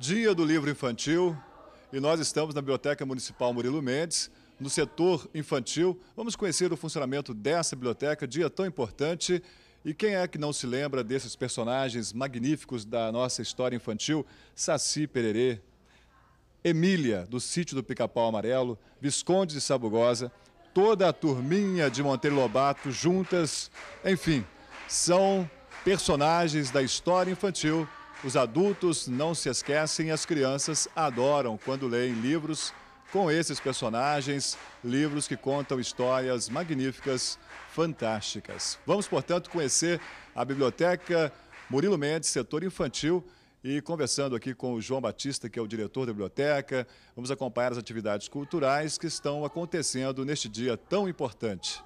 Dia do Livro Infantil, e nós estamos na Biblioteca Municipal Murilo Mendes, no setor infantil. Vamos conhecer o funcionamento dessa biblioteca, dia tão importante. E quem é que não se lembra desses personagens magníficos da nossa história infantil? Saci Pererê, Emília, do sítio do Pica-Pau Amarelo, Visconde de Sabugosa, toda a turminha de Monteiro Lobato juntas, enfim, são personagens da história infantil os adultos não se esquecem e as crianças adoram quando leem livros com esses personagens, livros que contam histórias magníficas, fantásticas. Vamos, portanto, conhecer a biblioteca Murilo Mendes, setor infantil, e conversando aqui com o João Batista, que é o diretor da biblioteca, vamos acompanhar as atividades culturais que estão acontecendo neste dia tão importante.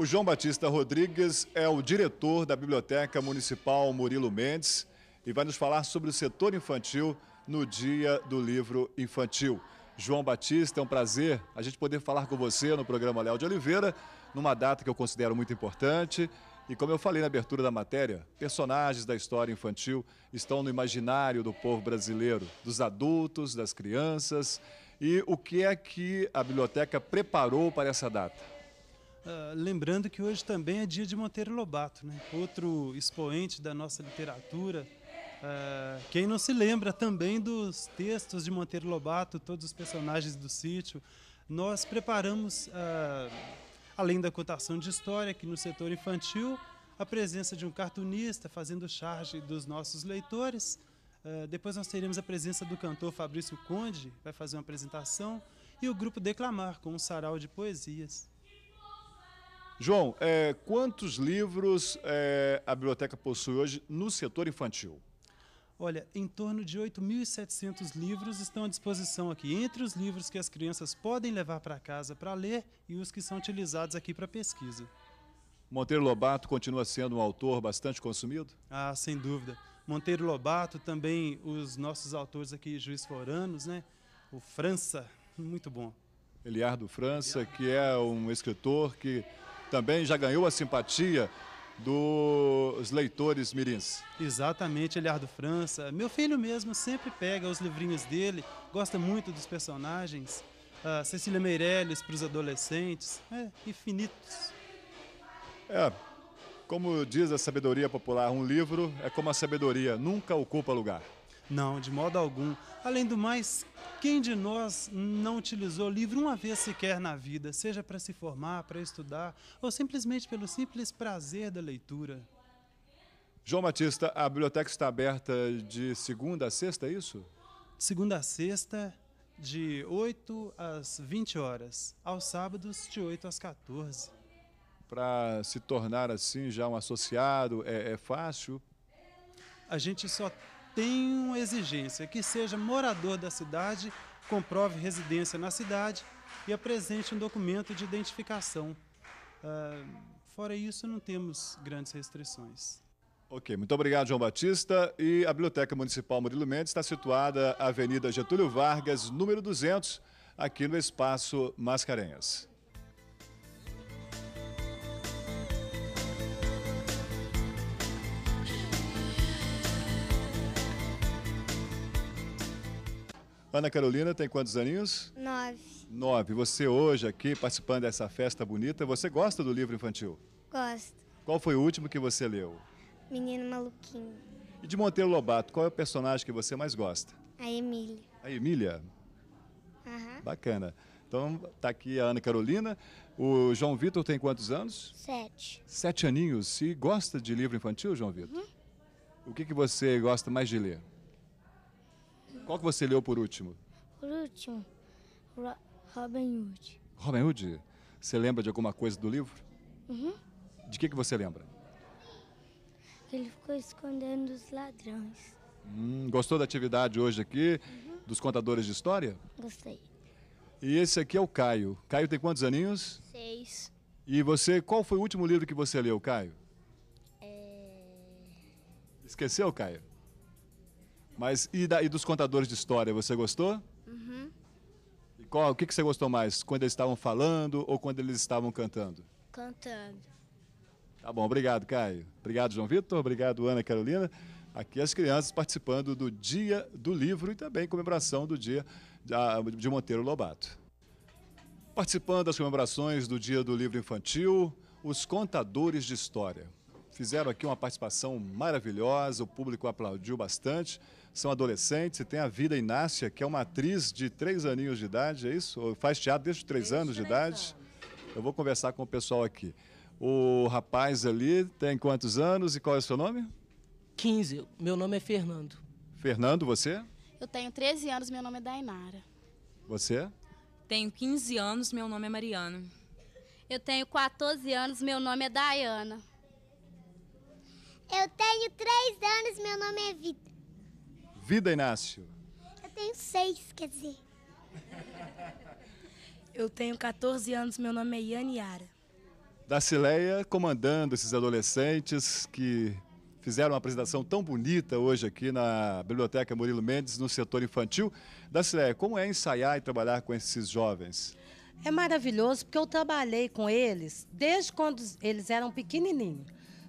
O João Batista Rodrigues é o diretor da Biblioteca Municipal Murilo Mendes e vai nos falar sobre o setor infantil no Dia do Livro Infantil. João Batista, é um prazer a gente poder falar com você no programa Léo de Oliveira, numa data que eu considero muito importante. E como eu falei na abertura da matéria, personagens da história infantil estão no imaginário do povo brasileiro, dos adultos, das crianças. E o que é que a biblioteca preparou para essa data? Ah, lembrando que hoje também é dia de Monteiro Lobato, né? outro expoente da nossa literatura. Uh, quem não se lembra também dos textos de Monteiro Lobato, todos os personagens do sítio, nós preparamos, uh, além da contação de história, que no setor infantil, a presença de um cartunista fazendo charge dos nossos leitores. depois nós teremos a presença do cantor Fabrício Conde, vai fazer uma apresentação, e o grupo Declamar, com um sarau de poesias. João, é, quantos livros é, a biblioteca possui hoje no setor infantil? Olha, em torno de 8.700 livros estão à disposição aqui, entre os livros que as crianças podem levar para casa para ler e os que são utilizados aqui para pesquisa. Monteiro Lobato continua sendo um autor bastante consumido? Ah, sem dúvida. Monteiro Lobato, também os nossos autores aqui, Juiz Foranos, né? O França, muito bom. Eliardo França, que é um escritor que também já ganhou a simpatia dos leitores mirins. Exatamente, Eliardo França. Meu filho mesmo sempre pega os livrinhos dele, gosta muito dos personagens. Cecília Meirelles para os adolescentes, é, infinitos. É, como diz a sabedoria popular, um livro é como a sabedoria, nunca ocupa lugar. Não, de modo algum. Além do mais, quem de nós não utilizou livro uma vez sequer na vida, seja para se formar, para estudar, ou simplesmente pelo simples prazer da leitura? João Batista, a biblioteca está aberta de segunda a sexta, é isso? Segunda a sexta, de 8 às 20 horas. Aos sábados, de 8 às 14. Para se tornar assim já um associado, é, é fácil? A gente só tem uma exigência, que seja morador da cidade, comprove residência na cidade e apresente um documento de identificação. Uh, fora isso, não temos grandes restrições. Ok, muito obrigado, João Batista. E a Biblioteca Municipal Murilo Mendes está situada na Avenida Getúlio Vargas, número 200, aqui no Espaço Mascarenhas. Ana Carolina tem quantos aninhos? Nove. Nove. Você hoje aqui participando dessa festa bonita, você gosta do livro infantil? Gosto. Qual foi o último que você leu? Menino Maluquinho. E de Monteiro Lobato, qual é o personagem que você mais gosta? A Emília. A Emília? Aham. Bacana. Então tá aqui a Ana Carolina. O João Vitor tem quantos anos? Sete. Sete aninhos. E gosta de livro infantil, João Vitor? Uhum. O que, que você gosta mais de ler? Qual que você leu por último? Por último, Robin Hood. Robin Hood? Você lembra de alguma coisa do livro? Uhum. De que, que você lembra? Ele ficou escondendo os ladrões. Hum, gostou da atividade hoje aqui, uhum. dos contadores de história? Gostei. E esse aqui é o Caio. Caio tem quantos aninhos? Seis. E você, qual foi o último livro que você leu, Caio? É... Esqueceu, Caio? Mas e, da, e dos contadores de história, você gostou? Uhum. E qual, o que, que você gostou mais? Quando eles estavam falando ou quando eles estavam cantando? Cantando. Tá bom, obrigado, Caio. Obrigado, João Vitor. Obrigado, Ana Carolina. Aqui as crianças participando do Dia do Livro e também comemoração do Dia de ah, Monteiro Lobato. Participando das comemorações do Dia do Livro Infantil, os contadores de história fizeram aqui uma participação maravilhosa, o público aplaudiu bastante. São adolescentes e tem a Vida Inácia, que é uma atriz de três aninhos de idade, é isso? Ou faz teatro desde três anos de idade. Anos. Eu vou conversar com o pessoal aqui. O rapaz ali tem quantos anos e qual é o seu nome? 15. Meu nome é Fernando. Fernando, você? Eu tenho 13 anos, meu nome é Dainara. Você? Tenho 15 anos, meu nome é Mariana. Eu tenho 14 anos, meu nome é Dayana. Eu tenho três anos, meu nome é Vida. Vida, Inácio. Eu tenho seis, quer dizer. Eu tenho 14 anos, meu nome é Iane Yara. Dacileia comandando esses adolescentes que fizeram uma apresentação tão bonita hoje aqui na Biblioteca Murilo Mendes, no setor infantil. Dacileia, como é ensaiar e trabalhar com esses jovens? É maravilhoso porque eu trabalhei com eles desde quando eles eram pequenininhos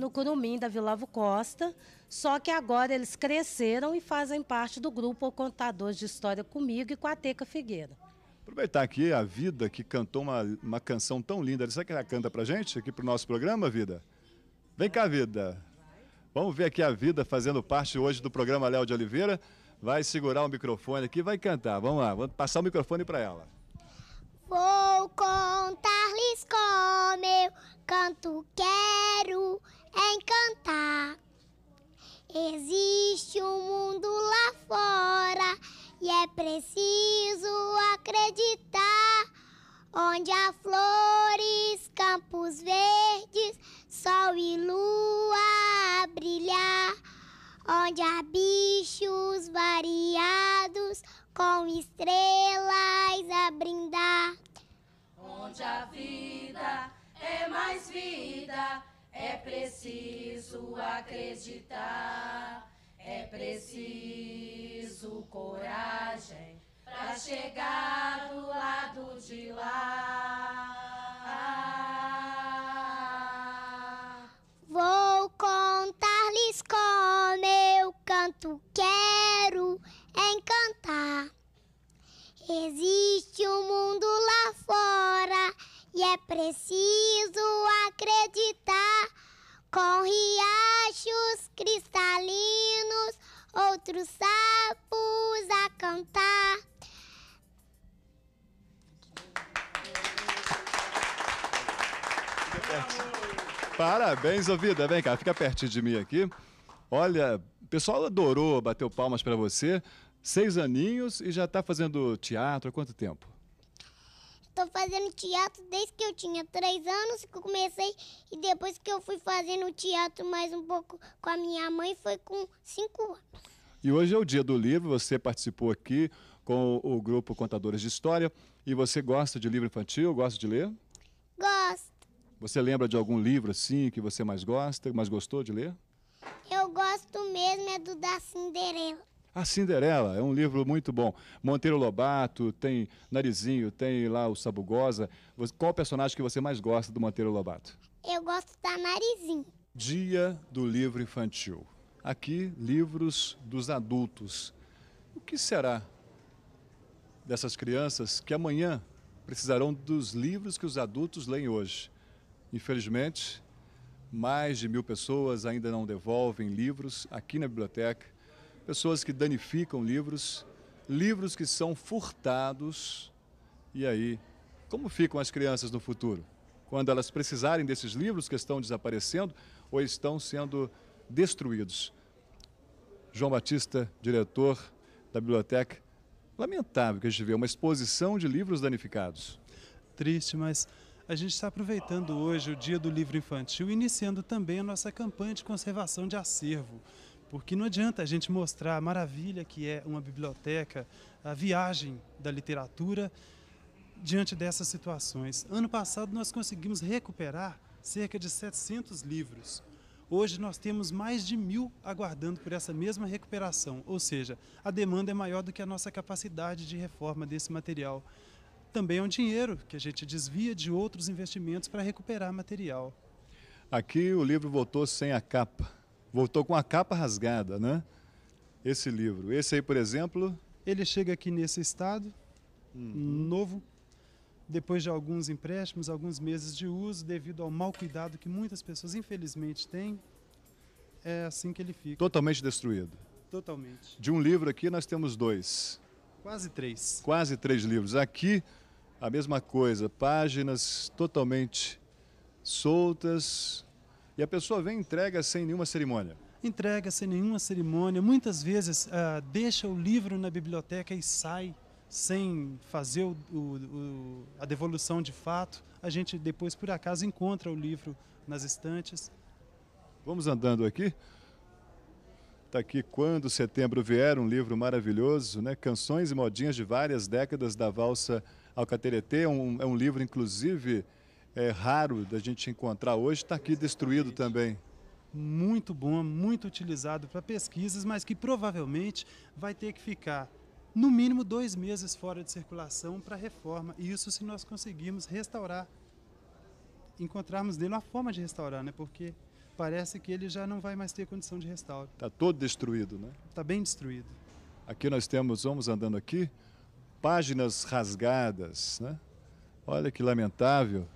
no Curumim da Vilavo Costa, só que agora eles cresceram e fazem parte do grupo Contadores de História comigo e com a Teca Figueira. Aproveitar aqui a Vida, que cantou uma, uma canção tão linda. Será que ela canta pra gente aqui pro nosso programa, Vida? Vem cá, Vida. Vamos ver aqui a Vida fazendo parte hoje do programa Léo de Oliveira. Vai segurar o microfone aqui vai cantar. Vamos lá, vou passar o microfone para ela. Vou contar-lhes como eu canto quero é encantar. Existe um mundo lá fora e é preciso acreditar. Onde há flores, campos verdes, sol e lua a brilhar. Onde há bichos variados, com estrelas a brindar. Onde a vida é mais vida é preciso acreditar, é preciso coragem para chegar do lado de lá. Vou contar-lhes como eu canto, quero encantar. Existe um mundo lá fora e é preciso acreditar com riachos cristalinos, outros sapos a cantar. Parabéns, ouvida. Vem cá, fica pertinho de mim aqui. Olha, o pessoal adorou, bateu palmas para você. Seis aninhos e já está fazendo teatro há quanto tempo? tô fazendo teatro desde que eu tinha três anos que eu comecei e depois que eu fui fazendo teatro mais um pouco com a minha mãe foi com cinco anos. E hoje é o dia do livro, você participou aqui com o grupo Contadores de História e você gosta de livro infantil, gosta de ler? Gosto. Você lembra de algum livro assim que você mais gosta, mais gostou de ler? Eu gosto mesmo é do da Cinderela. A Cinderela é um livro muito bom. Monteiro Lobato, tem Narizinho, tem lá o Sabugosa. Qual personagem que você mais gosta do Monteiro Lobato? Eu gosto da Narizinho. Dia do Livro Infantil. Aqui, livros dos adultos. O que será dessas crianças que amanhã precisarão dos livros que os adultos leem hoje? Infelizmente, mais de mil pessoas ainda não devolvem livros aqui na biblioteca pessoas que danificam livros, livros que são furtados. E aí, como ficam as crianças no futuro? Quando elas precisarem desses livros que estão desaparecendo ou estão sendo destruídos. João Batista, diretor da biblioteca, lamentável que a gente vê uma exposição de livros danificados. Triste, mas a gente está aproveitando hoje o Dia do Livro Infantil, iniciando também a nossa campanha de conservação de acervo. Porque não adianta a gente mostrar a maravilha que é uma biblioteca, a viagem da literatura diante dessas situações. Ano passado nós conseguimos recuperar cerca de 700 livros. Hoje nós temos mais de mil aguardando por essa mesma recuperação, ou seja, a demanda é maior do que a nossa capacidade de reforma desse material. Também é um dinheiro que a gente desvia de outros investimentos para recuperar material. Aqui o livro voltou sem a capa voltou com a capa rasgada, né? Esse livro. Esse aí, por exemplo. Ele chega aqui nesse estado, uhum. novo, depois de alguns empréstimos, alguns meses de uso, devido ao mau cuidado que muitas pessoas, infelizmente, têm. É assim que ele fica. Totalmente destruído. Totalmente. De um livro aqui, nós temos dois. Quase três. Quase três livros. Aqui, a mesma coisa. Páginas totalmente soltas, e a pessoa vem e entrega sem nenhuma cerimônia. Entrega sem nenhuma cerimônia. Muitas vezes ah, deixa o livro na biblioteca e sai sem fazer o, o, o, a devolução de fato. A gente depois, por acaso, encontra o livro nas estantes. Vamos andando aqui. Está aqui Quando Setembro Vier, um livro maravilhoso, né? Canções e modinhas de várias décadas da valsa Alcateretê. É um, é um livro, inclusive, é, raro da gente encontrar hoje, está aqui destruído também muito bom, muito utilizado para pesquisas, mas que provavelmente vai ter que ficar no mínimo dois meses fora de circulação para reforma. E isso se nós conseguirmos restaurar, encontrarmos nele uma forma de restaurar, né? Porque parece que ele já não vai mais ter condição de restauro. Está todo destruído, né? Está bem destruído. Aqui nós temos, vamos andando aqui, páginas rasgadas, né? Olha que lamentável.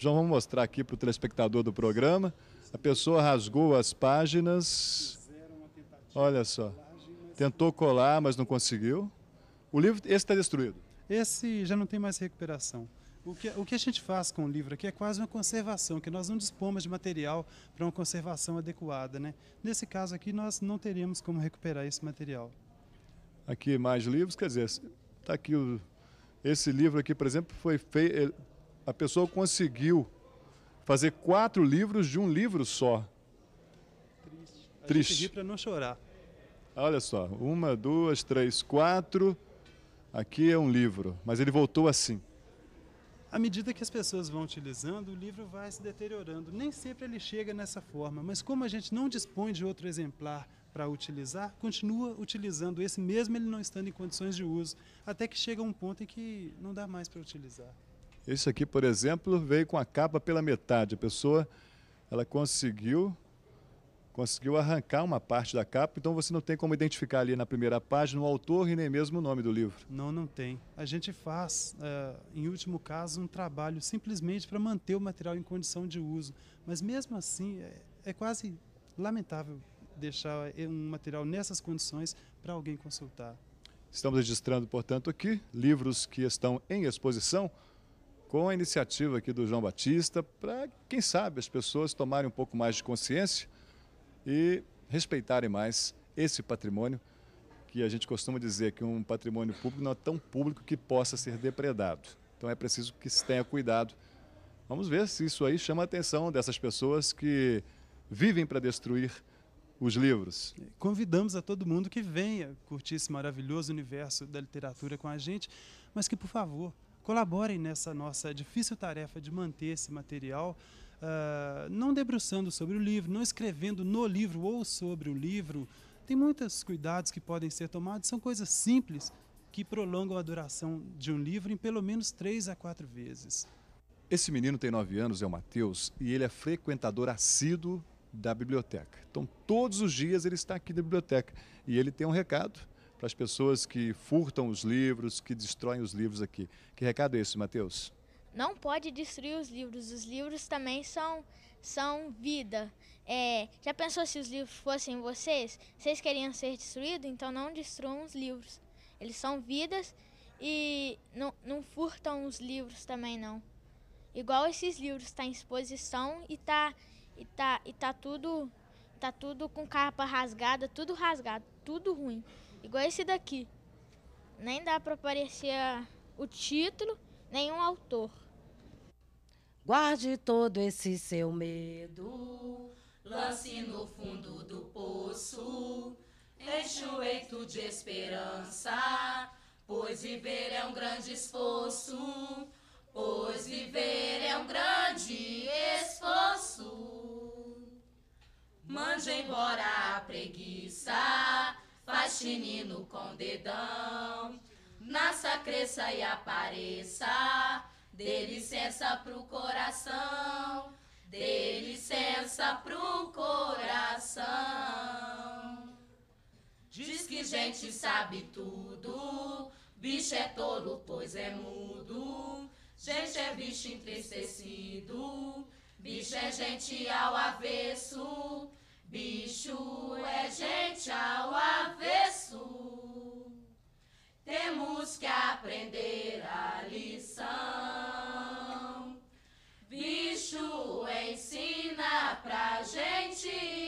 Já vamos mostrar aqui para o telespectador do programa. A pessoa rasgou as páginas. Olha só. Tentou colar, mas não conseguiu. O livro, esse está destruído. Esse já não tem mais recuperação. O que, o que a gente faz com o livro aqui é quase uma conservação, que nós não dispomos de material para uma conservação adequada. Né? Nesse caso aqui, nós não teríamos como recuperar esse material. Aqui mais livros, quer dizer, está aqui o, esse livro aqui, por exemplo, foi feito, a pessoa conseguiu fazer quatro livros de um livro só. Triste. Triste. para não chorar. Olha só, uma, duas, três, quatro. Aqui é um livro, mas ele voltou assim. À medida que as pessoas vão utilizando, o livro vai se deteriorando. Nem sempre ele chega nessa forma, mas como a gente não dispõe de outro exemplar para utilizar, continua utilizando esse mesmo ele não estando em condições de uso, até que chega um ponto em que não dá mais para utilizar. Esse aqui, por exemplo, veio com a capa pela metade. A pessoa ela conseguiu conseguiu arrancar uma parte da capa, então você não tem como identificar ali na primeira página o autor e nem mesmo o nome do livro. Não, não tem. A gente faz, uh, em último caso, um trabalho simplesmente para manter o material em condição de uso. Mas mesmo assim, é, é quase lamentável deixar é, um material nessas condições para alguém consultar. Estamos registrando, portanto, aqui livros que estão em exposição com a iniciativa aqui do João Batista, para, quem sabe, as pessoas tomarem um pouco mais de consciência e respeitarem mais esse patrimônio, que a gente costuma dizer que um patrimônio público não é tão público que possa ser depredado. Então é preciso que se tenha cuidado. Vamos ver se isso aí chama a atenção dessas pessoas que vivem para destruir os livros. Convidamos a todo mundo que venha curtir esse maravilhoso universo da literatura com a gente, mas que, por favor, colaborem nessa nossa difícil tarefa de manter esse material, uh, não debruçando sobre o livro, não escrevendo no livro ou sobre o livro. Tem muitos cuidados que podem ser tomados, são coisas simples que prolongam a duração de um livro em pelo menos três a quatro vezes. Esse menino tem nove anos, é o Matheus, e ele é frequentador assíduo da biblioteca. Então, todos os dias ele está aqui na biblioteca e ele tem um recado para as pessoas que furtam os livros, que destroem os livros aqui. Que recado é esse, Mateus? Não pode destruir os livros. Os livros também são, são vida. É, já pensou se os livros fossem vocês? Vocês queriam ser destruídos? Então não destruam os livros. Eles são vidas e não, não furtam os livros também não. Igual esses livros está em exposição e está e tá e tá tudo tá tudo com capa rasgada, tudo rasgado, tudo ruim igual esse daqui. Nem dá para aparecer o título, nenhum autor. Guarde todo esse seu medo, lance no fundo do poço, eito de esperança, pois viver é um grande esforço, pois viver é um grande esforço. Mande embora a preguiça chinino com dedão. Nasça, cresça e apareça. Dê licença pro coração. Dê licença pro coração. Diz que gente sabe tudo. Bicho é tolo, pois é mudo. Gente é bicho entristecido. Bicho é gente ao avesso. Bicho é gente ao avesso. Temos que aprender a lição. Bicho ensina pra gente.